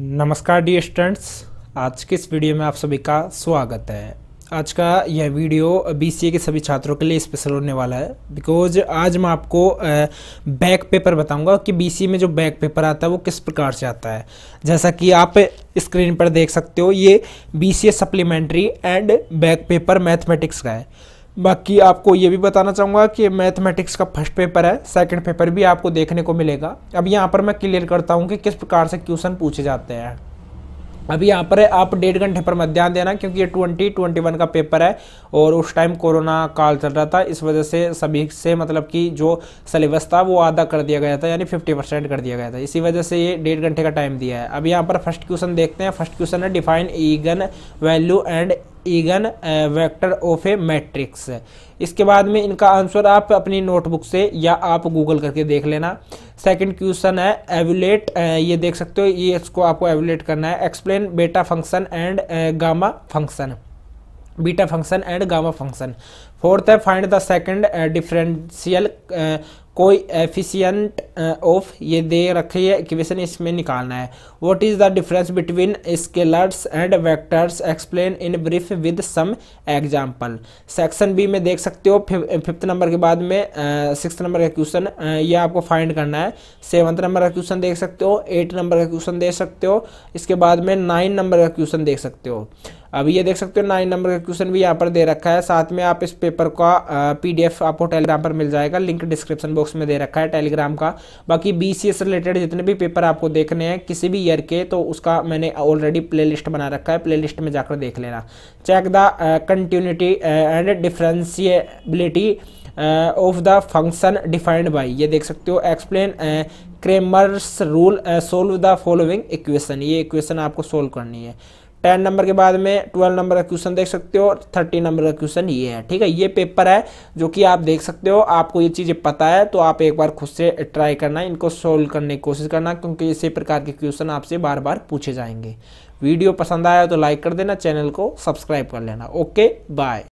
नमस्कार D students आज के इस वीडियो में आप सभी का स्वागत है आज का यह वीडियो बीसीए के सभी छात्रों के लिए स्पेशल होने वाला है बिकॉज आज मैं आपको बैक पेपर बताऊंगा कि बीसीए में जो बैक पेपर आता है वो किस प्रकार से आता है जैसा कि आप स्क्रीन पर देख सकते हो ये BCA supplementary and back paper mathematics का है बाकी आपको ये भी बताना चाहूँगा कि मैथमेटिक्स का फर्स्ट पेपर है सेकंड पेपर भी आपको देखने को मिलेगा अब यहाँ पर मैं क्लियर करता हूँ कि किस प्रकार से क्वेश्चन पूछे जाते हैं अब यहाँ पर है आप डेढ़ घंटे पर मत ध्यान देना क्योंकि ये ट्वेंटी ट्वेंटी वन का पेपर है और उस टाइम कोरोना काल चल रहा था इस वजह से सभी से मतलब कि जो सिलेबस था वो आधा कर दिया गया था यानी फिफ्टी परसेंट कर दिया गया था इसी वजह से ये डेढ़ घंटे का टाइम दिया है अब यहाँ पर फर्स्ट क्वेश्चन देखते हैं फर्स्ट क्वेश्चन है define eigen value and eigen vector of a matrix इसके बाद में इनका आंसर आप अपनी नोटबुक से या आप गूगल करके देख लेना सेकंड क्वेश्चन है एवुलेट ये देख सकते हो ये इसको आपको एवुलेट करना है explain beta function and gamma function beta function and gamma function fourth है find the second differential coefficient of uh, ये दे रखी है इक्वेशन इसमें निकालना है what is the difference between scalars and vectors explain in brief with some example section B में देख सकते हो फिफ्थ नंबर के बाद में सिक्स uh, नंबर का क्वेश्चन uh, ये आपको फाइंड करना है सेवन्थ नंबर का क्वेश्चन देख सकते हो एट नंबर का क्वेश्चन देख सकते हो इसके बाद में नाइन नंबर का क्वेश्चन देख सकते हो अब ये देख सकते हो नाइन नंबर का क्वेश्चन भी यहाँ पर दे रखा है साथ में आप इस पे पेपर का पीडीएफ आपको टेलीग्राम पर मिल जाएगा लिंक डिस्क्रिप्शन बॉक्स में दे रखा है टेलीग्राम का बाकी बी रिलेटेड जितने भी पेपर आपको देखने हैं किसी भी ईयर के तो उसका मैंने ऑलरेडी प्ले बना रखा है प्ले में जाकर देख लेना check the continuity and differentiability of the function defined by ये देख सकते हो explain Cramer's rule solve the following equation ये इक्वेशन आपको सोल्व करनी है टेन नंबर के बाद में ट्वेल्व नंबर का क्वेश्चन देख सकते हो और थर्टी नंबर का क्वेश्चन ये है ठीक है ये पेपर है जो कि आप देख सकते हो आपको ये चीज़ें पता है तो आप एक बार खुद से ट्राई करना इनको सोल्व करने की कोशिश करना क्योंकि इसी प्रकार के क्वेश्चन आपसे बार बार पूछे जाएंगे वीडियो पसंद आया तो लाइक कर देना चैनल को सब्सक्राइब कर लेना ओके बाय